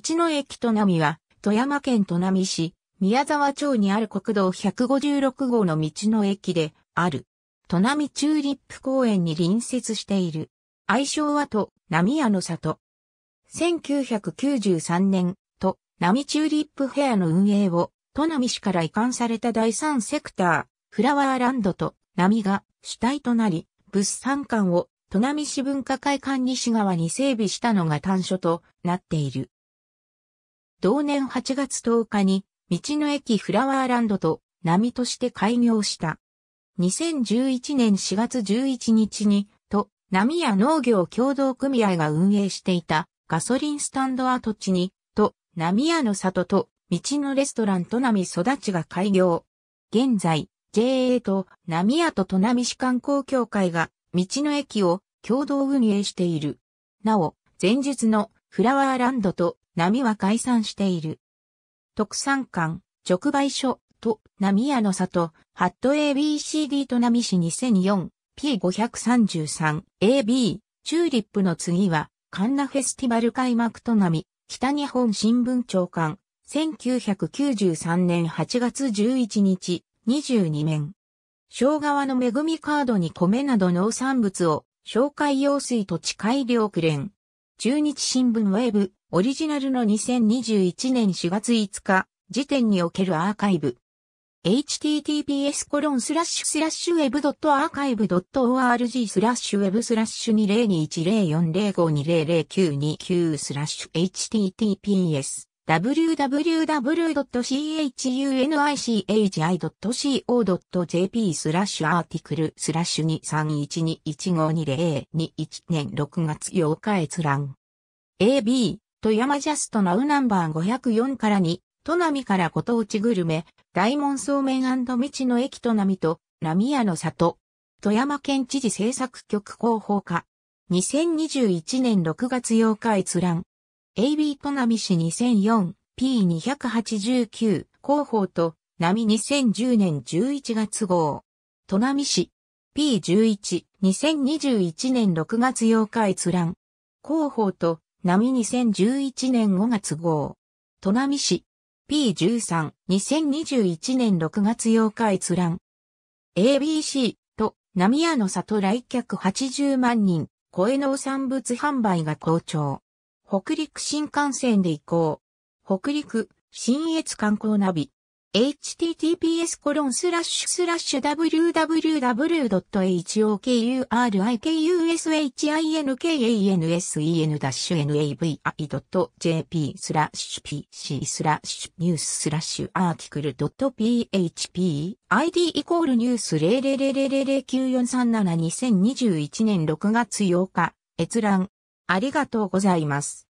道の駅と波は、富山県都波市、宮沢町にある国道156号の道の駅で、ある。都波チューリップ公園に隣接している。愛称はと、波屋の里。1993年、と、波チューリップフェアの運営を、都波市から移管された第3セクター、フラワーランドと、波が主体となり、物産館を、都波市文化会館西側に整備したのが端所となっている。同年8月10日に、道の駅フラワーランドと、波として開業した。2011年4月11日に、と、波や農業協同組合が運営していたガソリンスタンド跡地に、と、波屋の里と、道のレストランと波育ちが開業。現在、JA と波屋と都波市観光協会が、道の駅を共同運営している。なお、前日のフラワーランドと波は解散している。特産館、直売所、と、波屋の里、ハット ABCD と波市 2004P533AB、チューリップの次は、カンナフェスティバル開幕と波、北日本新聞長官、1993年8月11日、22面。小川の恵みカードに米など農産物を、紹介用水と地改良区連。中日新聞ウェブ、オリジナルの2021年4月5日時点におけるアーカイブ。https コロンスラッシュスラッシュウェブドットアーカイブドット org スラッシュウェブスラッシュ20210405200929スラッシュ https www.chunichi.co.jp スラッシュアーティクルスラッシュ2312152021年6月8日閲覧 AB 富山ジャストナウナンバー504から2、都並からご当地グルメ、大門そうめん道の駅都並と、波屋の里。富山県知事政策局広報課。2021年6月8日閲覧。AB 都並市 2004P289 広報と、波2010年11月号。都並市 P11 2021年6月8日閲覧。広報と、波2011年5月号。砺波市。P13、2021年6月8日閲覧。ABC と、波屋の里来客80万人、声農産物販売が好調。北陸新幹線で行こう。北陸、新越観光ナビ。https www.hokurikUSHINKANSEN-NAVI.jp PC n e w s a ニューススラッシュアークル .php ID イコールニュース0000094372021年6月8日閲覧ありがとうございます。